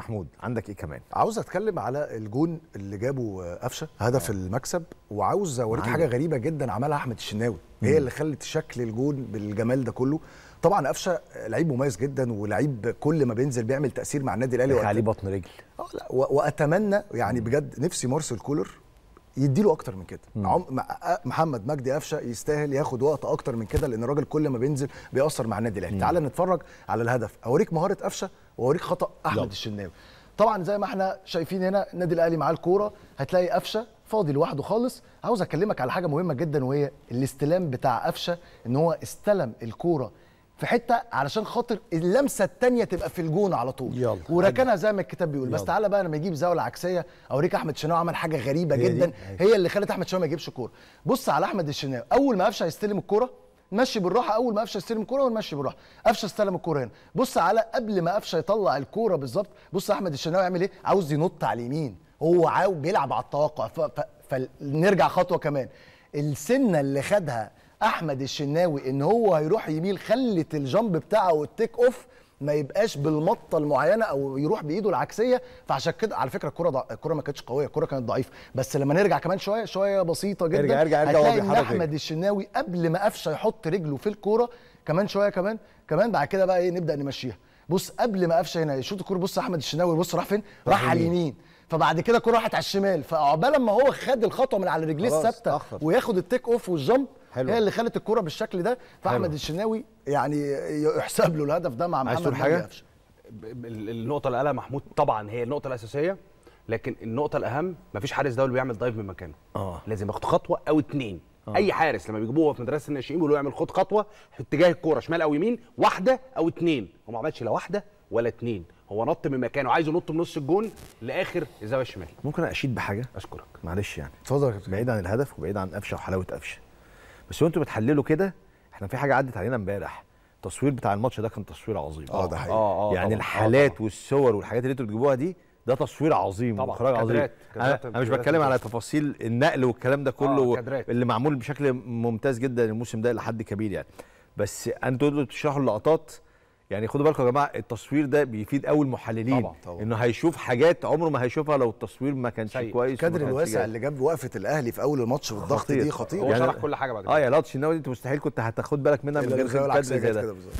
محمود عندك ايه كمان عاوز اتكلم على الجون اللي جابه قفشه هدف آه. المكسب وعاوز اوريك حاجه غريبه جدا عملها احمد الشناوي هي اللي خلت شكل الجون بالجمال ده كله طبعا قفشه لعيب مميز جدا ولعيب كل ما بينزل بيعمل تاثير مع النادي الاهلي عليه بطن رجل اه لا واتمنى يعني بجد نفسي مارسيل كولر يديله اكتر من كده عم محمد مجدي قفشه يستاهل ياخد وقت اكتر من كده لان الراجل كل ما بينزل بيأثر مع النادي الاهلي تعال نتفرج على الهدف اوريك مهاره قفشه واوريك خطا احمد الشناوي طبعا زي ما احنا شايفين هنا النادي الاهلي معاه الكوره هتلاقي قفشه فاضي لوحده خالص عاوز اكلمك على حاجه مهمه جدا وهي الاستلام بتاع قفشه ان هو استلم الكوره في حته علشان خاطر اللمسه الثانيه تبقى في الجون على طول يلا وركنها زي ما الكتاب بيقول يلا. بس تعالى بقى لما يجيب زاويه عكسيه اوريك احمد شناوي عمل حاجه غريبه هي جدا دي. هي اللي خلت احمد شناوي ما يجيبش كوره بص على احمد الشناوي اول ما قفشه هيستلم الكوره مشي بالراحه اول ما قفشه يستلم الكوره اول مشي بالراحه قفشه استلم الكوره هنا بص على قبل ما قفشه يطلع الكوره بالظبط بص احمد الشناوي يعمل ايه عاوز ينط على اليمين هو عاوز بيلعب على التوقع فنرجع خطوه كمان السنه اللي خدها احمد الشناوي ان هو هيروح يميل خلت الجامب بتاعه والتيك اوف ما يبقاش بالمطه المعينه او يروح بايده العكسيه فعشان كده على فكره الكره ضع... الكره ما كانتش قويه الكره كانت ضعيفه بس لما نرجع كمان شويه شويه بسيطه جدا ارجع ارجع ارجع هتلاقي ان احمد الشناوي قبل ما قفشه يحط رجله في الكوره كمان شويه كمان كمان بعد كده بقى ايه نبدا نمشيها بص قبل ما قفشه هنا يشوط الكوره بص احمد الشناوي بص راح فين راح على اليمين فبعد كده الكوره راحت على الشمال فعقبال ما هو خد الخطوه من على رجليه الثابته وياخد التيك اوف والجامب هي اللي خلت الكوره بالشكل ده فاحمد الشناوي يعني يحسب له الهدف ده مع محمد حاجه النقطه اللي قالها محمود طبعا هي النقطه الاساسيه لكن النقطه الاهم مفيش حارس دولي بيعمل دايف من مكانه اه لازم ياخد خطوه او اتنين آه. اي حارس لما بيجيبوه في مدرسه الناشئين بيقولوا يعمل خد خطوه في اتجاه الكوره شمال او يمين واحده او اتنين هو ما عملش لا واحده ولا اتنين هو نط من مكانه عايز ينط من نص الجون لاخر الزاويه الشمال ممكن اشيد بحاجه اشكرك معلش يعني اتفضل بعيد عن الهدف وبعيد عن قفشه وحلاوه قفشه بس وانتوا بتحللوا كده احنا في حاجه عدت علينا امبارح التصوير بتاع الماتش ده كان تصوير عظيم اه ده حقيقي آه آه يعني آه، الحالات آه والصور والحاجات اللي انتوا بتجيبوها دي ده تصوير عظيم طبعا واخراج عظيم كدرات. كدرات. انا مش بتكلم على تفاصيل النقل والكلام ده كله آه اللي معمول بشكل ممتاز جدا الموسم ده لحد كبير يعني بس انتوا بتشرحوا اللقطات يعني خدوا بالكم يا جماعه التصوير ده بيفيد قوي المحللين طبعا طبعا انه هيشوف حاجات عمره ما هيشوفها لو التصوير ما كانش سيء. كويس الكادر الواسع اللي جاب وقفه الاهلي في اول الماتش بالضغط دي خطيره يعني هو شرح كل حاجه بعد كده اه يا لطش النوادي انت مستحيل كنت هتاخد بالك منها من غير كده زي